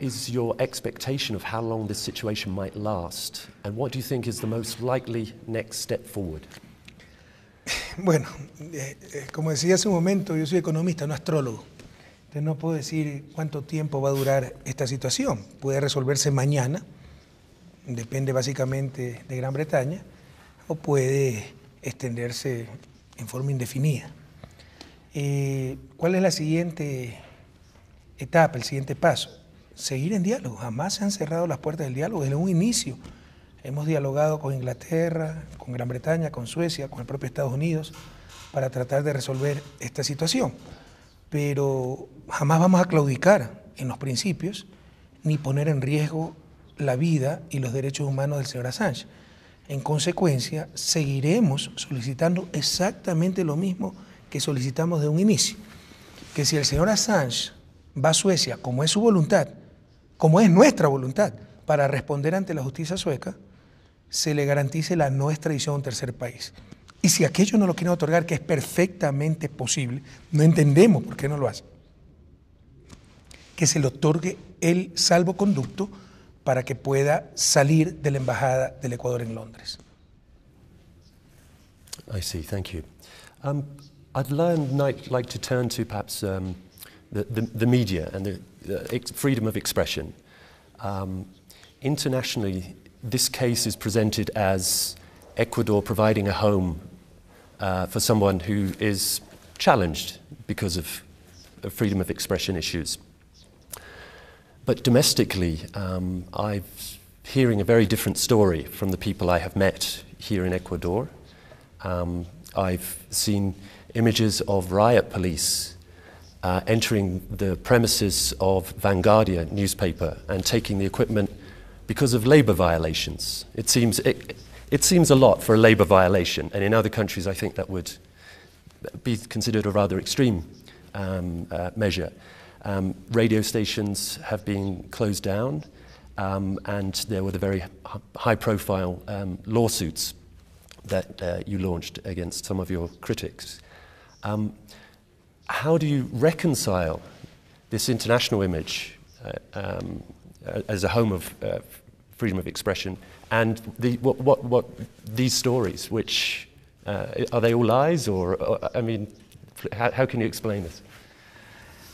is your expectation of how long this situation might last? And what do you think is the most likely next step forward? Bueno, eh, eh, como decía hace un momento, yo soy economista, no astrólogo. Entonces no puedo decir cuánto tiempo va a durar esta situación. Puede resolverse mañana, depende básicamente de Gran Bretaña, o puede extenderse en forma indefinida. Eh, ¿Cuál es la siguiente etapa, el siguiente paso? seguir en diálogo. Jamás se han cerrado las puertas del diálogo desde un inicio. Hemos dialogado con Inglaterra, con Gran Bretaña, con Suecia, con el propio Estados Unidos, para tratar de resolver esta situación. Pero jamás vamos a claudicar en los principios ni poner en riesgo la vida y los derechos humanos del señor Assange. En consecuencia, seguiremos solicitando exactamente lo mismo que solicitamos de un inicio, que si el señor Assange va a Suecia, como es su voluntad, como es nuestra voluntad, para responder ante la justicia sueca, se le garantice la no extradición a un tercer país. Y si aquello no lo quieren otorgar, que es perfectamente posible, no entendemos por qué no lo hace. que se le otorgue el salvoconducto para que pueda salir de la Embajada del Ecuador en Londres. I see, thank you. Um, I'd like, to turn to perhaps um, the media and the Uh, freedom of expression. Um, internationally, this case is presented as Ecuador providing a home uh, for someone who is challenged because of, of freedom of expression issues. But domestically, um, I'm hearing a very different story from the people I have met here in Ecuador. Um, I've seen images of riot police uh, entering the premises of Vanguardia newspaper and taking the equipment because of labor violations. It seems, it, it seems a lot for a labor violation, and in other countries, I think that would be considered a rather extreme um, uh, measure. Um, radio stations have been closed down, um, and there were the very high profile um, lawsuits that uh, you launched against some of your critics. Um, how do you reconcile this international image uh, um, as a home of uh, freedom of expression and the, what, what, what, these stories, which uh, are they all lies or, or uh, I mean, how, how, can you explain this?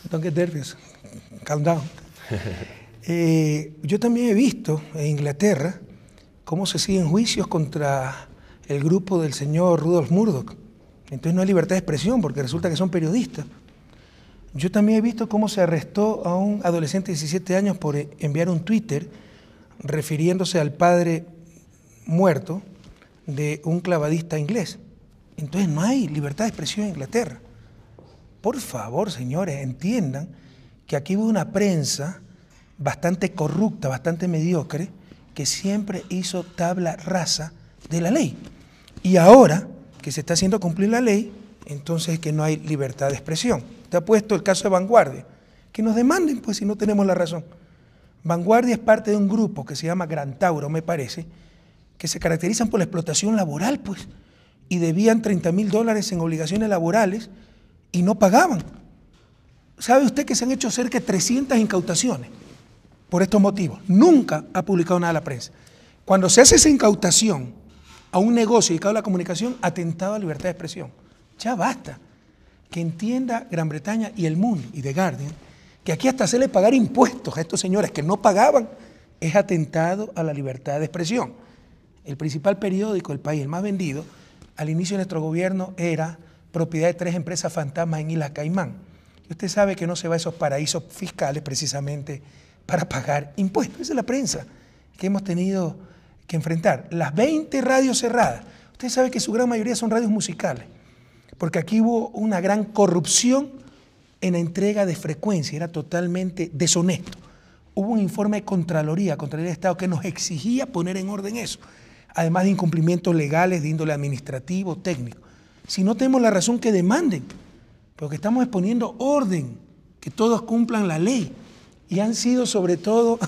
Don't get nervous. Calm down. eh, yo también he visto en Inglaterra cómo se siguen juicios contra el grupo del señor Rudolf Murdoch. Entonces no hay libertad de expresión porque resulta que son periodistas. Yo también he visto cómo se arrestó a un adolescente de 17 años por enviar un Twitter refiriéndose al padre muerto de un clavadista inglés. Entonces no hay libertad de expresión en Inglaterra. Por favor, señores, entiendan que aquí hubo una prensa bastante corrupta, bastante mediocre, que siempre hizo tabla rasa de la ley. Y ahora que se está haciendo cumplir la ley, entonces es que no hay libertad de expresión. Te ha puesto el caso de vanguardia. Que nos demanden, pues, si no tenemos la razón. Vanguardia es parte de un grupo que se llama Gran Tauro, me parece, que se caracterizan por la explotación laboral, pues, y debían 30 mil dólares en obligaciones laborales y no pagaban. ¿Sabe usted que se han hecho cerca de 300 incautaciones por estos motivos? Nunca ha publicado nada la prensa. Cuando se hace esa incautación, a un negocio dedicado a la comunicación atentado a la libertad de expresión. Ya basta. Que entienda Gran Bretaña y el mundo y The Guardian que aquí hasta hacerle pagar impuestos a estos señores que no pagaban es atentado a la libertad de expresión. El principal periódico del país, el más vendido, al inicio de nuestro gobierno era propiedad de tres empresas fantasmas en Islas Caimán. Y usted sabe que no se va a esos paraísos fiscales precisamente para pagar impuestos. Esa es la prensa que hemos tenido que enfrentar las 20 radios cerradas. Usted sabe que su gran mayoría son radios musicales, porque aquí hubo una gran corrupción en la entrega de frecuencia, era totalmente deshonesto. Hubo un informe de Contraloría, Contraloría de Estado, que nos exigía poner en orden eso, además de incumplimientos legales de índole administrativo, técnico. Si no tenemos la razón que demanden, porque estamos exponiendo orden, que todos cumplan la ley, y han sido sobre todo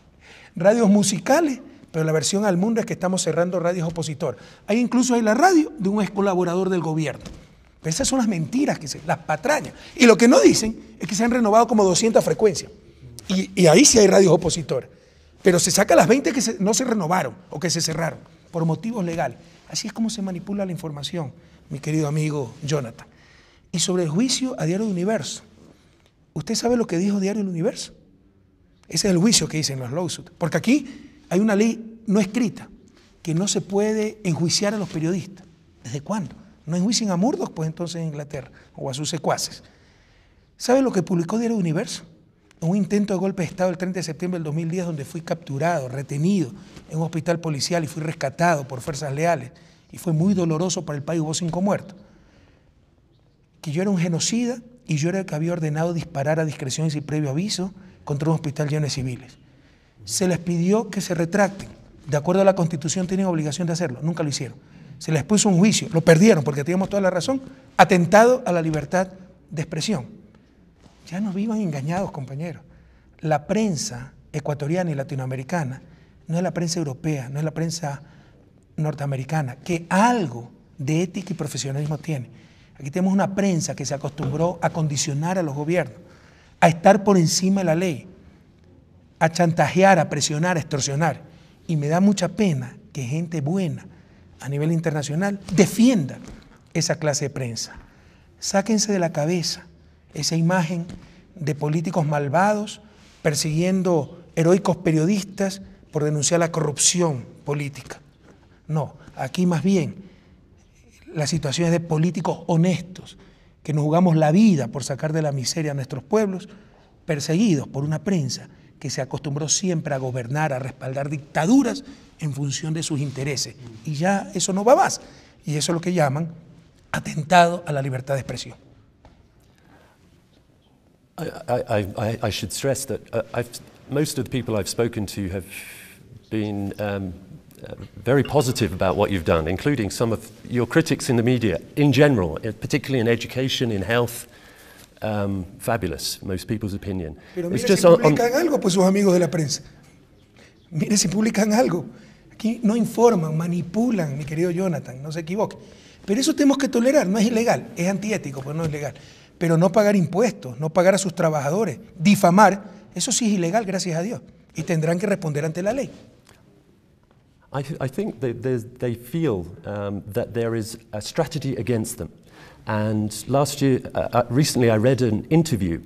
radios musicales pero la versión al mundo es que estamos cerrando radios opositor. Hay incluso hay la radio de un ex colaborador del gobierno. Pero esas son las mentiras, que se, las patrañas. Y lo que no dicen es que se han renovado como 200 frecuencias. Y, ahí sí hay radios opositores. Pero se saca las 20 que no se renovaron o que se cerraron por motivos legales. Así es como se manipula la información, mi querido amigo Jonathan. Y sobre el juicio a Diario del Universo. ¿Usted sabe lo que dijo Diario del Universo? Ese es el juicio que dicen los lawsuits. Porque aquí hay una ley no escrita que no se puede enjuiciar a los periodistas. ¿Desde cuándo? No enjuicien a Murdos, pues entonces en Inglaterra, o a sus secuaces. ¿Sabe lo que publicó Diario Universo? Un intento de golpe de Estado el 30 de septiembre del 2010, donde fui capturado, retenido en un hospital policial y fui rescatado por fuerzas leales. Y fue muy doloroso para el país, hubo cinco muertos. Que yo era un genocida y yo era el que había ordenado disparar a discreción y sin previo aviso contra un hospital lleno de civiles se les pidió que se retracten. De acuerdo a la Constitución tienen obligación de hacerlo, nunca lo hicieron. Se les puso un juicio, lo perdieron porque teníamos toda la razón, atentado a la libertad de expresión. Ya nos vivan engañados, compañeros. La prensa ecuatoriana y latinoamericana no es la prensa europea, no es la prensa norteamericana, que algo de ética y profesionalismo tiene. Aquí tenemos una prensa que se acostumbró a condicionar a los gobiernos, a estar por encima de la ley, a chantajear, a presionar, a extorsionar. Y me da mucha pena que gente buena a nivel internacional defienda esa clase de prensa. Sáquense de la cabeza esa imagen de políticos malvados persiguiendo heroicos periodistas por denunciar la corrupción política. No, aquí más bien la situación es de políticos honestos que nos jugamos la vida por sacar de la miseria a nuestros pueblos, perseguidos por una prensa que se acostumbró siempre a gobernar, a respaldar dictaduras en función de sus intereses. Y ya eso no va más. Y eso es lo que llaman atentado a la libertad de expresión. I, I, I, I should stress that uh, I've, most of the people I've spoken to have been um, uh, very positive about what you've done, including some of your critics in the media in general, uh, particularly in education, in health, um, fabulous, most people's opinion. Pero mire It's just si publican algo, pues sus amigos de la prensa. Miren si publican algo. Aquí no informan, manipulan, mi querido Jonathan, no se equivoque. Pero eso tenemos que tolerar, no es ilegal, es antiético, pero pues no es legal. Pero no pagar impuestos, no pagar a sus trabajadores, difamar, eso sí es ilegal, gracias a Dios. Y tendrán que responder ante la ley. I, think that they feel um, that there is a strategy against them. And last year, uh, uh, recently, I read an interview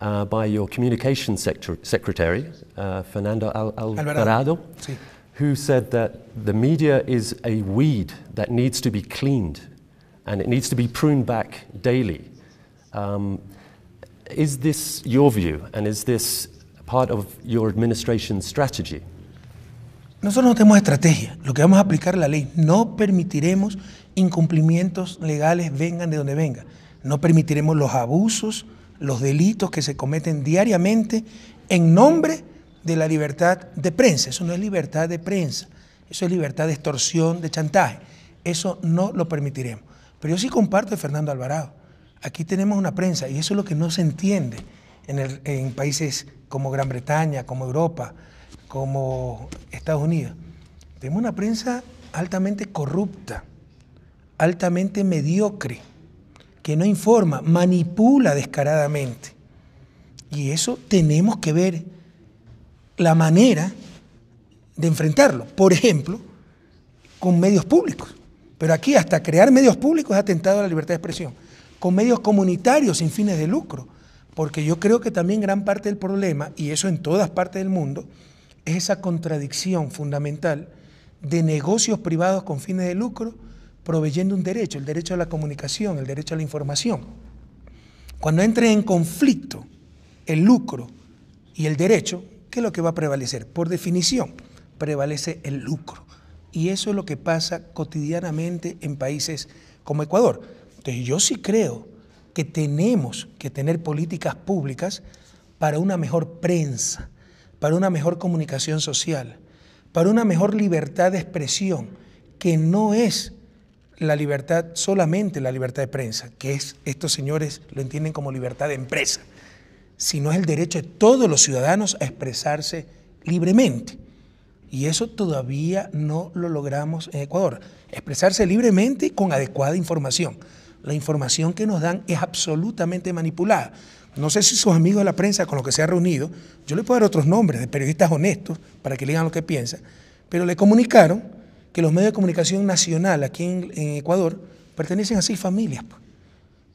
uh, by your communications sector- secretary, uh, Fernando Al- Alvarado, sí. who said that the media is a weed that needs to be cleaned and it needs to be pruned back daily. Um, is this your view and is this part of your administration's strategy? Nosotros no tenemos estrategia, lo que vamos a aplicar la ley. No permitiremos incumplimientos legales vengan de donde vengan. No permitiremos los abusos, los delitos que se cometen diariamente en nombre de la libertad de prensa. Eso no es libertad de prensa, eso es libertad de extorsión, de chantaje. Eso no lo permitiremos. Pero yo sí comparto de Fernando Alvarado. Aquí tenemos una prensa y eso es lo que no se entiende en países como Gran Bretaña, como Europa, como Estados Unidos. Tenemos una prensa altamente corrupta, altamente mediocre, que no informa, manipula descaradamente. Y eso tenemos que ver la manera de enfrentarlo. Por ejemplo, con medios públicos. Pero aquí hasta crear medios públicos es atentado a la libertad de expresión. Con medios comunitarios sin fines de lucro. Porque yo creo que también gran parte del problema, y eso en todas partes del mundo, es esa contradicción fundamental de negocios privados con fines de lucro proveyendo un derecho, el derecho a la comunicación, el derecho a la información. Cuando entre en conflicto el lucro y el derecho, ¿qué es lo que va a prevalecer? Por definición, prevalece el lucro. Y eso es lo que pasa cotidianamente en países como Ecuador. Entonces yo sí creo que tenemos que tener políticas públicas para una mejor prensa, para una mejor comunicación social, para una mejor libertad de expresión, que no es la libertad solamente la libertad de prensa, que es estos señores lo entienden como libertad de empresa, sino es el derecho de todos los ciudadanos a expresarse libremente. Y eso todavía no lo logramos en Ecuador. Expresarse libremente con adecuada información. La información que nos dan es absolutamente manipulada. No sé si sus amigos de la prensa con los que se ha reunido, yo le puedo dar otros nombres de periodistas honestos para que le digan lo que piensa, pero le comunicaron que los medios de comunicación nacional aquí en, Ecuador pertenecen a seis familias. Pues.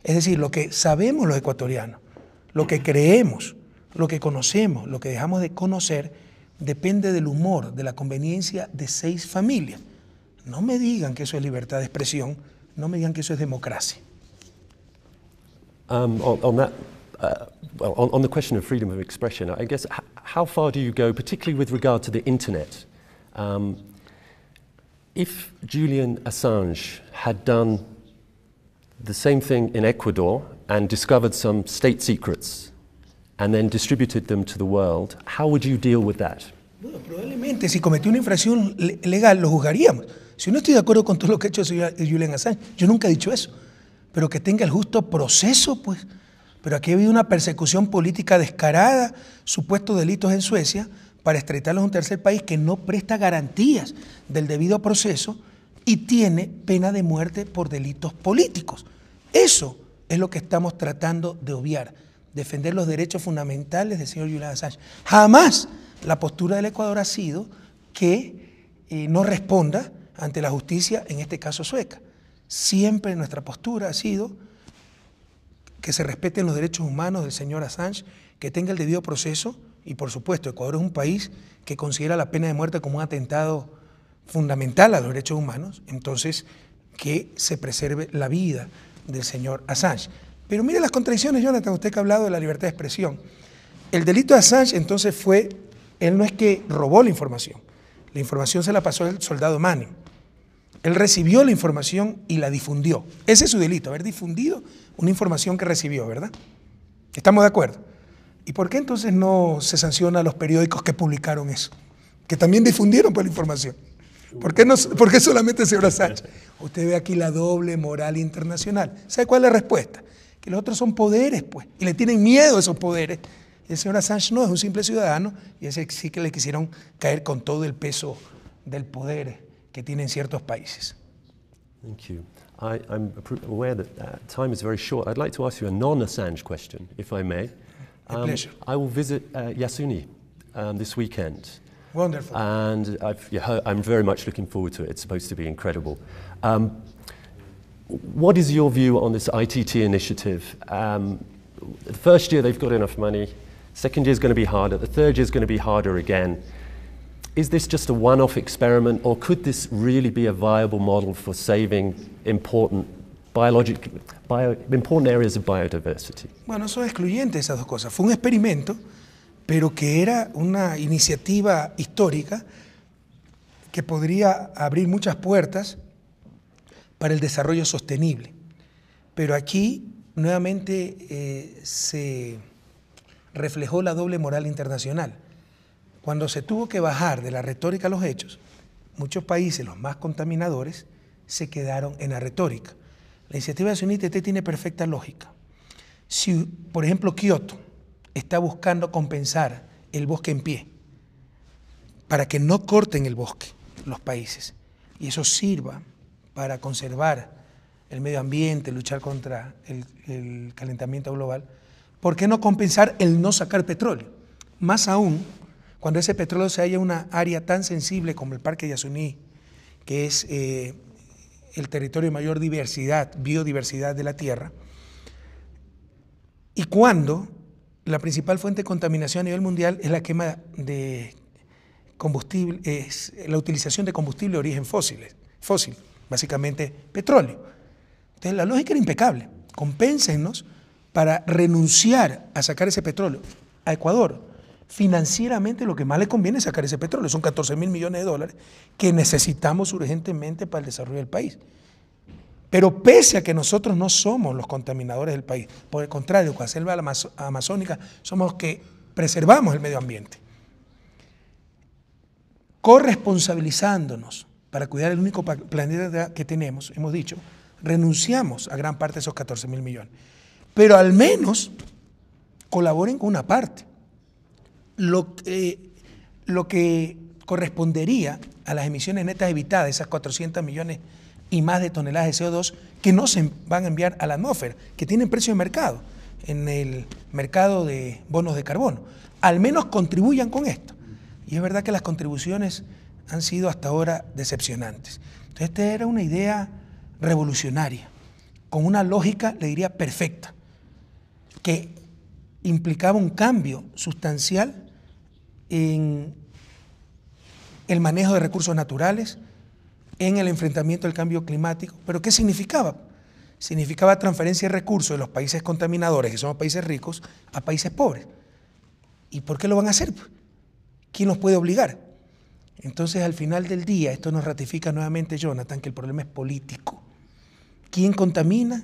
Es decir, lo que sabemos los ecuatorianos, lo que creemos, lo que conocemos, lo que dejamos de conocer, depende del humor, de la conveniencia de seis familias. No me digan que eso es libertad de expresión, no me digan que eso es democracia. Um, uh, well, on, on, the question of freedom of expression, I guess how far do you go, particularly with regard to the internet? Um, if Julian Assange had done the same thing in Ecuador and discovered some state secrets and then distributed them to the world, how would you deal with that? Bueno, probablemente si cometió una infracción legal lo juzgaríamos. Si no estoy de acuerdo con todo lo que ha hecho Julian Assange, yo nunca he dicho eso, pero que tenga el justo proceso, pues. Pero aquí ha habido una persecución política descarada, supuestos delitos en Suecia, para estreitarlos a un tercer país que no presta garantías del debido proceso y tiene pena de muerte por delitos políticos. Eso es lo que estamos tratando de obviar, defender los derechos fundamentales del señor Julian Assange. Jamás la postura del Ecuador ha sido que eh, no responda ante la justicia, en este caso sueca. Siempre nuestra postura ha sido que se respeten los derechos humanos del señor Assange, que tenga el debido proceso y por supuesto Ecuador es un país que considera la pena de muerte como un atentado fundamental a los derechos humanos, entonces que se preserve la vida del señor Assange. Pero mire las contradicciones, Jonathan, usted que ha hablado de la libertad de expresión. El delito de Assange entonces fue, él no es que robó la información, la información se la pasó el soldado Manning. Él recibió la información y la difundió. Ese es su delito, haber difundido una información que recibió, ¿verdad? ¿Estamos de acuerdo? ¿Y por qué entonces no se sanciona a los periódicos que publicaron eso? Que también difundieron por la información. ¿Por qué, no, por qué solamente Usted ve aquí la doble moral internacional. ¿Sabe cuál es la respuesta? Que los otros son poderes, pues, y le tienen miedo a esos poderes. Y el señor Assange no es un simple ciudadano, y ese sí que le quisieron caer con todo el peso del poder que tienen ciertos países. Thank you. I, am aware that uh, time is very short. I'd like to ask you a non-Assange question, if I may. Um, pleasure. I will visit uh, Yasuni um, this weekend. Wonderful. And i yeah, I'm very much looking forward to it. It's supposed to be incredible. Um, what is your view on this ITT initiative? Um, the first year they've got enough money. Second year is going to be harder. The third year is going to be harder again. is this just a one off experiment, or could this really be a viable model for saving important biologic, bio, important areas of biodiversity? Bueno, eso es excluyente, esas dos cosas. Fue un experimento, pero que era una iniciativa histórica que podría abrir muchas puertas para el desarrollo sostenible. Pero aquí nuevamente eh, se reflejó la doble moral internacional. Cuando se tuvo que bajar de la retórica a los hechos, muchos países, los más contaminadores, se quedaron en la retórica. La iniciativa de UNITT tiene perfecta lógica. Si, por ejemplo, Kioto está buscando compensar el bosque en pie, para que no corten el bosque los países, y eso sirva para conservar el medio ambiente, luchar contra el, el calentamiento global, ¿por qué no compensar el no sacar petróleo? Más aún, cuando ese petróleo se halla en una área tan sensible como el Parque Yasuní, que es eh, el territorio de mayor diversidad, biodiversidad de la Tierra, y cuando la principal fuente de contaminación a nivel mundial es la quema de combustible, es la utilización de combustible de origen fósiles, fósil básicamente petróleo. Entonces la lógica era impecable. Compénsenos para renunciar a sacar ese petróleo a Ecuador, financieramente lo que más le conviene es sacar ese petróleo. Son 14 mil millones de dólares que necesitamos urgentemente para el desarrollo del país. Pero pese a que nosotros no somos los contaminadores del país, por el contrario, con la selva amazónica somos los que preservamos el medio ambiente. Corresponsabilizándonos para cuidar el único planeta que tenemos, hemos dicho, renunciamos a gran parte de esos 14 mil millones. Pero al menos colaboren con una parte lo, lo que correspondería a las emisiones netas evitadas, esas 400 millones y más de toneladas de CO2 que no se van a enviar a la atmósfera, que tienen precio de mercado en el mercado de bonos de carbono. Al menos contribuyan con esto. Y es verdad que las contribuciones han sido hasta ahora decepcionantes. Entonces, esta era una idea revolucionaria, con una lógica, le diría, perfecta, que implicaba un cambio sustancial en el manejo de recursos naturales, en el enfrentamiento al cambio climático. ¿Pero qué significaba? Significaba transferencia de recursos de los países contaminadores, que son países ricos, a países pobres. ¿Y por qué lo van a hacer? ¿Quién los puede obligar? Entonces, al final del día, esto nos ratifica nuevamente, Jonathan, que el problema es político. ¿Quién contamina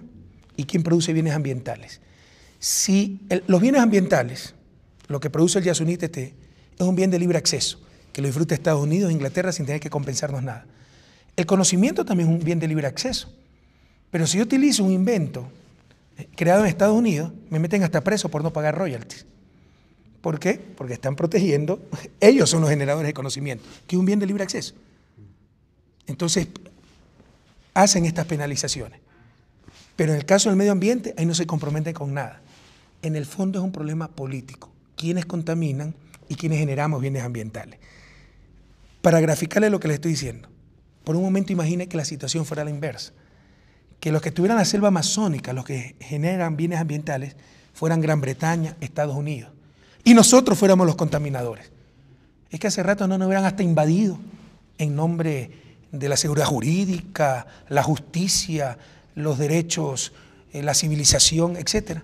y quién produce bienes ambientales? Si los bienes ambientales, lo que produce el este es un bien de libre acceso, que lo disfrute Estados Unidos, e Inglaterra, sin tener que compensarnos nada. El conocimiento también es un bien de libre acceso. Pero si yo utilizo un invento eh, creado en Estados Unidos, me meten hasta preso por no pagar royalties. ¿Por qué? Porque están protegiendo, ellos son los generadores de conocimiento, que es un bien de libre acceso. Entonces, hacen estas penalizaciones. Pero en el caso del medio ambiente, ahí no se comprometen con nada. En el fondo es un problema político. ¿Quiénes contaminan? y quienes generamos bienes ambientales. Para graficarle lo que le estoy diciendo, por un momento imagine que la situación fuera la inversa, que los que estuvieran en la selva amazónica, los que generan bienes ambientales, fueran Gran Bretaña, Estados Unidos, y nosotros fuéramos los contaminadores. Es que hace rato no nos hubieran hasta invadido en nombre de la seguridad jurídica, la justicia, los derechos, eh, la civilización, etc.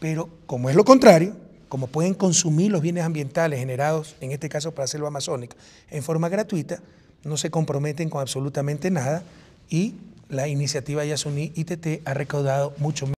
Pero como es lo contrario, como pueden consumir los bienes ambientales generados, en este caso para la selva amazónica, en forma gratuita, no se comprometen con absolutamente nada y la iniciativa Yasuní ITT ha recaudado mucho menos.